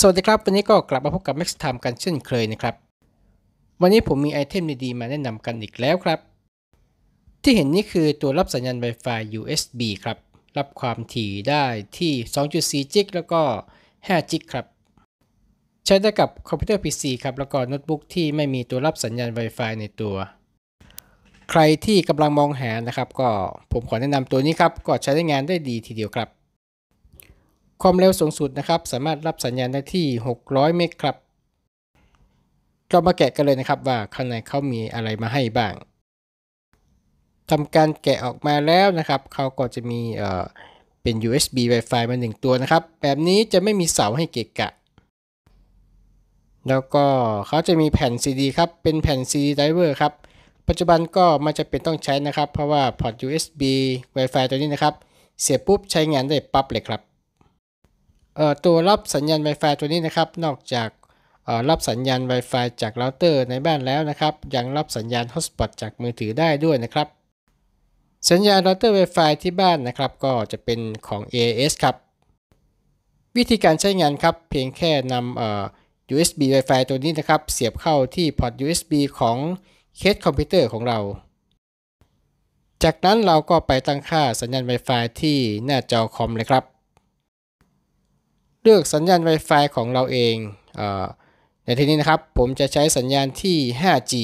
สวัสดีครับ วันนี้ก็กลับมาพบกับ Max Time กันเช่นเคยนะครับ วันนี้ผมมีไอเทมดีๆมาแนะนำกันอีกแล้วครับ ที่เห็นนี่คือตัวรับสัญญาณ Wi-Fi USB ครับ รับความถี่ได้ที่ 2.4จิกแล้วก็5จิกครับ ใช้ได้กับคอมพิวเตอร์ PC ครับแล้วก็โน้ตบุ๊กที่ไม่มีตัวรับสัญญาณ Wi-Fi ในตัว ใครที่กำลังมองหานะครับ ก็ผมขอแนะนำตัวนี้ครับก็ใช้ได้งานได้ดีทีเดียวครับความเร็วสูงสุดนะครับ สามารถรับสัญญาณได้ที่ 600 เมกครับเรามาแกะกันเลยนะครับว่าข้างในเขามีอะไรมาให้บ้าง ทำการแกะออกมาแล้วนะครับ เขาก็จะมีเอ่อเป็น USB Wi-Fi มาหนึ่งตัวนะครับ แบบนี้จะไม่มีเสาให้เกะกะ แล้วก็เขาจะมีแผ่น CD ครับ เป็นแผ่น CD driver ครับ ปัจจุบันก็มันจะเป็นต้องใช้นะครับ เพราะว่าพอร์ต USB Wi-Fi ตัวนี้นะครับ เสียบปุ๊บใช้งานได้ปั๊บเลยครับตัวรับสัญญาณ Wi-Fi ตัวนี้นะครับ นอกจากรับสัญญาณ Wi-Fi จากเราเตอร์ในบ้านแล้วนะครับ ยังรับสัญญาณ Hotspot จากมือถือได้ด้วยนะครับ สัญญาณเราเตอร์ Wi-Fi ที่บ้านนะครับก็จะเป็นของ AIS ครับ วิธีการใช้งานครับเพียงแค่นำ USB Wi-Fi ตัวนี้นะครับ เสียบเข้าที่พอร์ต USB ของเคสคอมพิวเตอร์ของเรา จากนั้นเราก็ไปตั้งค่าสัญญาณ Wi-Fi ที่หน้าจอคอมเลยครับเลือกสัญญาณ Wi-Fi ของเราเองเอในที่นี้นะครับผมจะใช้สัญญาณที่ 5G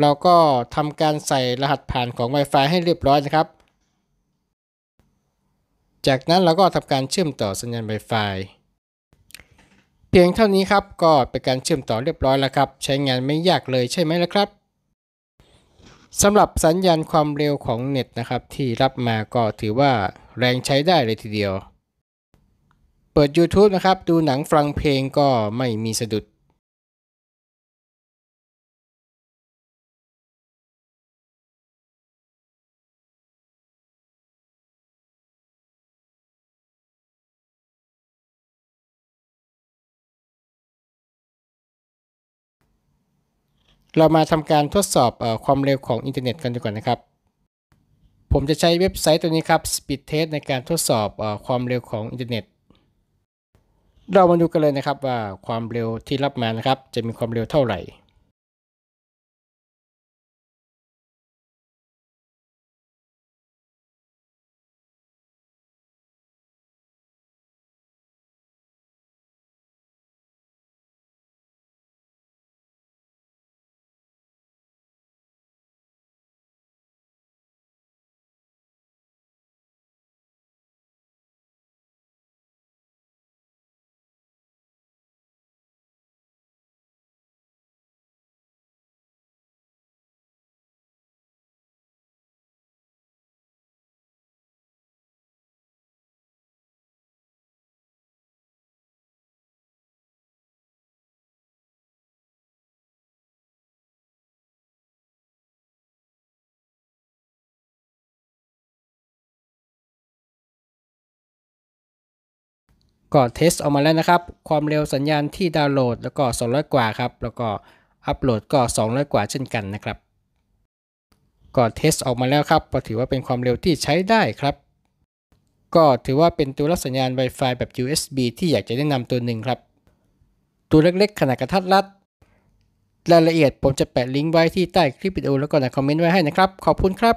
เราก็ทำการใส่รหัสผ่านของ Wi-Fi ให้เรียบร้อยนะครับ จากนั้นเราก็ทำการเชื่อมต่อสัญญาณ Wi-Fi เพียงเท่านี้ครับก็เป็นการเชื่อมต่อเรียบร้อยแล้วครับ ใช้งานไม่ยากเลยใช่ไหมล่ะครับสำหรับสัญญาณความเร็วของเน็ตนะครับที่รับมาก็ถือว่าแรงใช้ได้เลยทีเดียวเปิด YouTube นะครับ ดูหนังฟังเพลงก็ไม่มีสะดุด เรามาทำการทดสอบอความเร็วของอินเทอร์เน็ตกันดีกว่านะครับ ผมจะใช้เว็บไซต์ตัวนี้ครับ Speed Test ในการทดสอบอความเร็วของอินเทอร์เน็ตเรามาดูกันเลยนะครับว่าความเร็วที่รับมานะครับจะมีความเร็วเท่าไหร่ก็เทสออกมาแล้วนะครับ ความเร็วสัญญาณที่ดาวน์โหลดแล้วก็200กว่าครับ แล้วก็อัปโหลดก็ 200กว่าเช่นกันนะครับ ก็เทสออกมาแล้วครับก็ถือว่าเป็นความเร็วที่ใช้ได้ครับ ก็ถือว่าเป็นตัวรับสัญญาณ Wi-Fi แบบ USB ที่อยากจะแนะนำตัวหนึ่งครับ ตัวเล็กๆขนาดกระทัดรัด รายละเอียดผมจะแปะลิงก์ไว้ที่ใต้คลิปวิดีโอแล้วก็ในคอมเมนต์ไว้ให้นะครับ ขอบคุณครับ